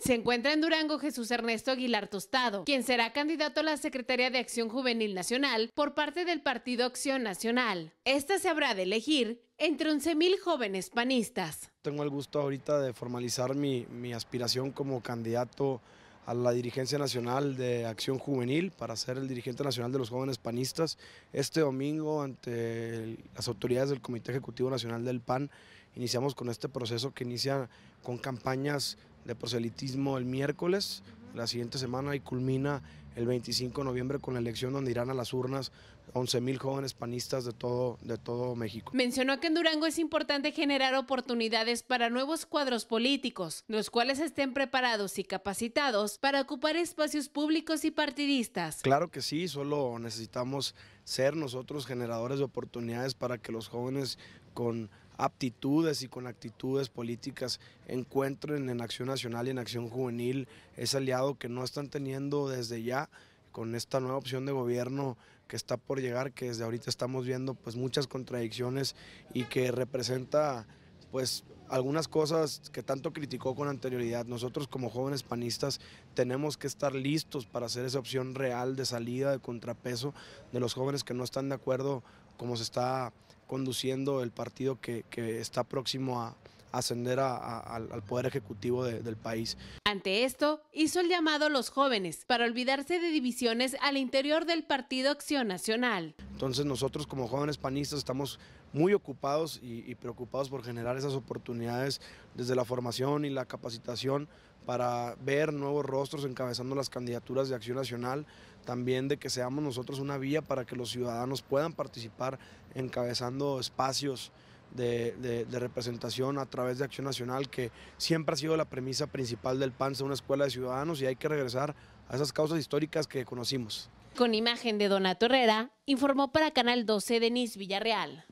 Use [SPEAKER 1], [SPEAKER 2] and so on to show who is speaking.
[SPEAKER 1] Se encuentra en Durango Jesús Ernesto Aguilar Tostado, quien será candidato a la Secretaría de Acción Juvenil Nacional por parte del Partido Acción Nacional. Esta se habrá de elegir entre 11.000 jóvenes panistas.
[SPEAKER 2] Tengo el gusto ahorita de formalizar mi, mi aspiración como candidato a la dirigencia nacional de acción juvenil para ser el dirigente nacional de los jóvenes panistas este domingo ante las autoridades del Comité Ejecutivo Nacional del PAN. Iniciamos con este proceso que inicia con campañas de proselitismo el miércoles, la siguiente semana, y culmina el 25 de noviembre con la elección donde irán a las urnas 11.000 jóvenes panistas de todo, de todo México.
[SPEAKER 1] Mencionó que en Durango es importante generar oportunidades para nuevos cuadros políticos, los cuales estén preparados y capacitados para ocupar espacios públicos y partidistas.
[SPEAKER 2] Claro que sí, solo necesitamos ser nosotros generadores de oportunidades para que los jóvenes con aptitudes y con actitudes políticas encuentren en Acción Nacional y en Acción Juvenil ese aliado que no están teniendo desde ya con esta nueva opción de gobierno que está por llegar, que desde ahorita estamos viendo pues muchas contradicciones y que representa pues algunas cosas que tanto criticó con anterioridad. Nosotros como jóvenes panistas tenemos que estar listos para hacer esa opción real de salida, de contrapeso de los jóvenes que no están de acuerdo como se está conduciendo el partido que, está próximo a, ascender al poder ejecutivo del país.
[SPEAKER 1] Ante esto, hizo el llamado a los jóvenes para olvidarse de divisiones al interior del Partido Acción Nacional.
[SPEAKER 2] Entonces nosotros como jóvenes panistas estamos muy ocupados y, preocupados por generar esas oportunidades desde la formación y la capacitación para ver nuevos rostros encabezando las candidaturas de Acción Nacional, también de que seamos nosotros una vía para que los ciudadanos puedan participar encabezando espacios de, representación a través de Acción Nacional, que siempre ha sido la premisa principal del PAN, ser una escuela de ciudadanos y hay que regresar a esas causas históricas que conocimos.
[SPEAKER 1] Con imagen
[SPEAKER 2] de Donato Herrera, informó para Canal 12 Denis Villarreal.